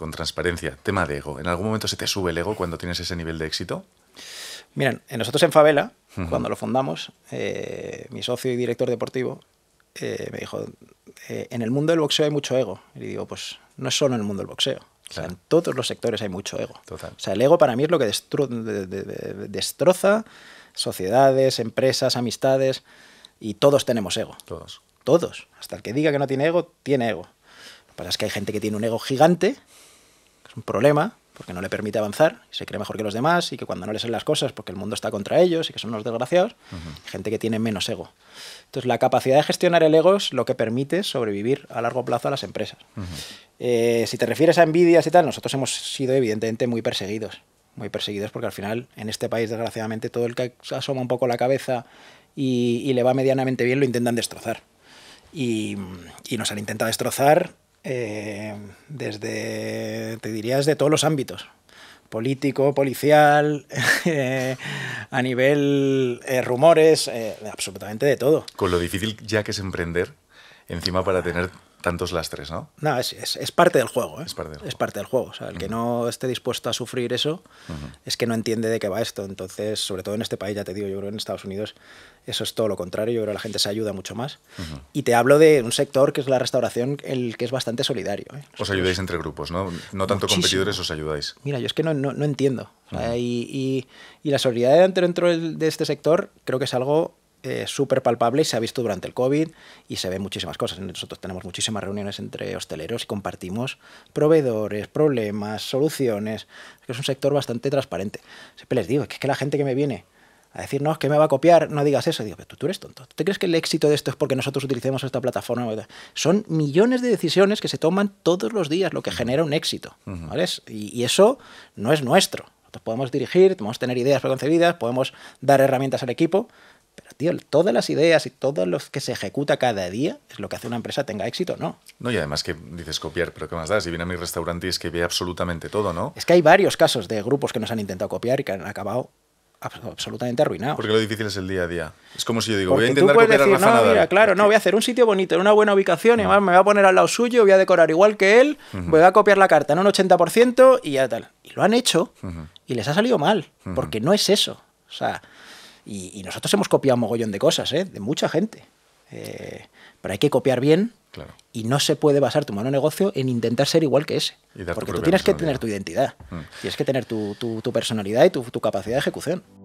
con transparencia. Tema de ego. ¿En algún momento se te sube el ego cuando tienes ese nivel de éxito? Miren, nosotros en Favela, cuando lo fundamos, eh, mi socio y director deportivo eh, me dijo, eh, en el mundo del boxeo hay mucho ego. Y digo, pues no es solo en el mundo del boxeo. en todos los sectores hay mucho ego. O sea, el ego para mí es lo que destroza sociedades, empresas, amistades. Y todos tenemos ego. Todos. Todos. Hasta el que diga que no tiene ego, tiene ego. Lo que pasa es que hay gente que tiene un ego gigante es un problema, porque no le permite avanzar, y se cree mejor que los demás, y que cuando no le salen las cosas, porque el mundo está contra ellos y que son unos desgraciados, gente que tiene menos ego. Entonces, la capacidad de gestionar el ego es lo que permite sobrevivir a largo plazo a las empresas. Eh, si te refieres a envidias y tal, nosotros hemos sido evidentemente muy perseguidos, muy perseguidos, porque al final en este país, desgraciadamente, todo el que asoma un poco la cabeza y, le va medianamente bien lo intentan destrozar. Y, y nos han intentado destrozar eh, desde, te diría, de todos los ámbitos político, policial, eh, a nivel eh, rumores, absolutamente de todo. Con lo difícil ya que es emprender, encima para tener tantos lastres, ¿no? No, es, es, es parte del juego. ¿eh? Es parte del juego. O sea, el que no esté dispuesto a sufrir eso es que no entiende de qué va esto. Entonces, sobre todo en este país, ya te digo, yo creo que en Estados Unidos eso es todo lo contrario. Yo creo que la gente se ayuda mucho más. Y te hablo de un sector que es la restauración, el que es bastante solidario. ¿eh? Os ayudáis entre grupos, ¿no? No tanto competidores, os ayudáis. Mira, yo es que no, no, entiendo. y, y, y, la solidaridad dentro de este sector creo que es algo eh, súper palpable y se ha visto durante el COVID y se ven muchísimas cosas. Nosotros tenemos muchísimas reuniones entre hosteleros y compartimos proveedores, problemas, soluciones. Es que es un sector bastante transparente. Siempre les digo, es que la gente que me viene a decir, no, es que me va a copiar, no digas eso. Digo, tú, eres tonto. ¿Tú crees que el éxito de esto es porque nosotros utilicemos esta plataforma? Son millones de decisiones que se toman todos los días, lo que genera un éxito. Y, y eso no es nuestro. Nosotros podemos dirigir, podemos tener ideas preconcebidas, podemos dar herramientas al equipo, todas las ideas y todo lo que se ejecuta cada día es lo que hace una empresa tenga éxito no. No, y además que dices copiar, pero ¿qué más das? Si viene a mi restaurante y es que ve absolutamente todo, ¿no? Es que hay varios casos de grupos que nos han intentado copiar y que han acabado absolutamente arruinados. Porque lo difícil es el día a día. Es como si yo digo, voy a intentar copiar a Rafa no, Mira, claro, no, voy a hacer un sitio bonito, en una buena ubicación, y además me voy a poner al lado suyo, voy a decorar igual que él, voy a copiar la carta en un 80% y ya tal. Y lo han hecho y les ha salido mal, porque no es eso. O sea, y, nosotros hemos copiado un mogollón de cosas, ¿eh? de mucha gente. Eh, pero hay que copiar bien y no se puede basar tu mano negocio en intentar ser igual que ese. Porque tú mm. tienes que tener tu identidad, tienes que tener tu, personalidad y tu capacidad de ejecución.